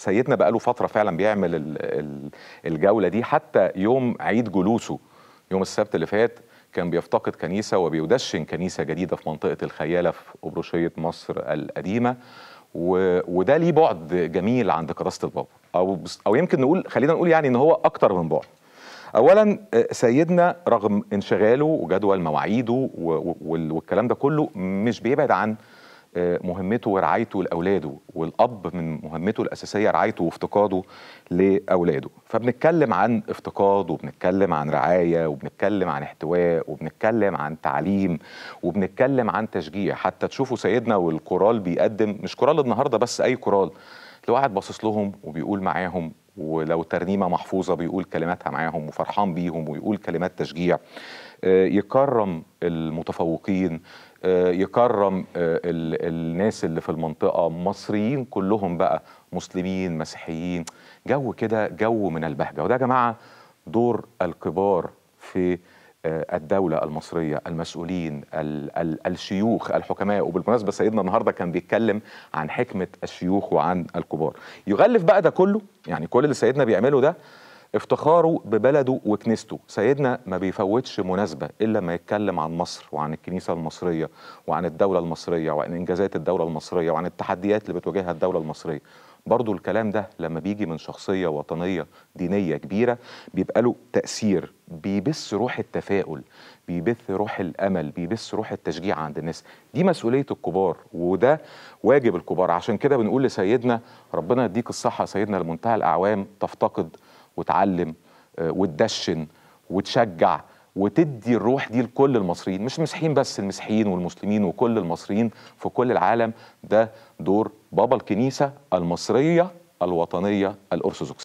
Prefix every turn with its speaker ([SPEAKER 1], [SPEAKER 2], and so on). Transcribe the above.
[SPEAKER 1] سيدنا بقاله فتره فعلا بيعمل الجوله دي حتى يوم عيد جلوسه يوم السبت اللي فات كان بيفتقد كنيسه وبيدشن كنيسه جديده في منطقه الخياله في ابروشيه مصر القديمه و... وده ليه بعد جميل عند كراسه البابا او او يمكن نقول خلينا نقول يعني ان هو اكتر من بعد اولا سيدنا رغم انشغاله وجدول مواعيده والكلام ده كله مش بيبعد عن آه، مهمته ورعايته لاولاده والاب من مهمته الاساسيه رعايته وافتقاده لاولاده فبنتكلم عن افتقاد وبنتكلم عن رعايه وبنتكلم عن احتواء وبنتكلم عن تعليم وبنتكلم عن تشجيع حتى تشوفوا سيدنا والكورال بيقدم مش كورال النهارده بس اي كورال لو قاعد باصص لهم وبيقول معاهم ولو ترنيمه محفوظه بيقول كلماتها معاهم وفرحان بيهم ويقول كلمات تشجيع آه، يكرم المتفوقين آه، يكرم آه، الناس اللي في المنطقه مصريين كلهم بقى مسلمين مسيحيين جو كده جو من البهجه وده يا جماعه دور الكبار في آه، الدولة المصرية المسؤولين الشيوخ الحكماء وبالمناسبة سيدنا النهاردة كان بيتكلم عن حكمة الشيوخ وعن الكبار يغلف بقى ده كله يعني كل اللي سيدنا بيعمله ده افتخاره ببلده وكنيسته سيدنا ما بيفوتش مناسبة إلا ما يتكلم عن مصر وعن الكنيسة المصرية وعن الدولة المصرية وعن إنجازات الدولة المصرية وعن التحديات اللي بتواجهها الدولة المصرية برضو الكلام ده لما بيجي من شخصية وطنية دينية كبيرة بيبقى له تأثير بيبث روح التفاؤل بيبث روح الامل بيبث روح التشجيع عند الناس دي مسؤوليه الكبار وده واجب الكبار عشان كده بنقول لسيدنا ربنا يديك الصحه سيدنا لمنتهى الاعوام تفتقد وتعلم آه، وتدشن وتشجع وتدي الروح دي لكل المصريين مش المسيحيين بس المسيحيين والمسلمين وكل المصريين في كل العالم ده دور بابا الكنيسة المصرية الوطنية الأرثوذكسية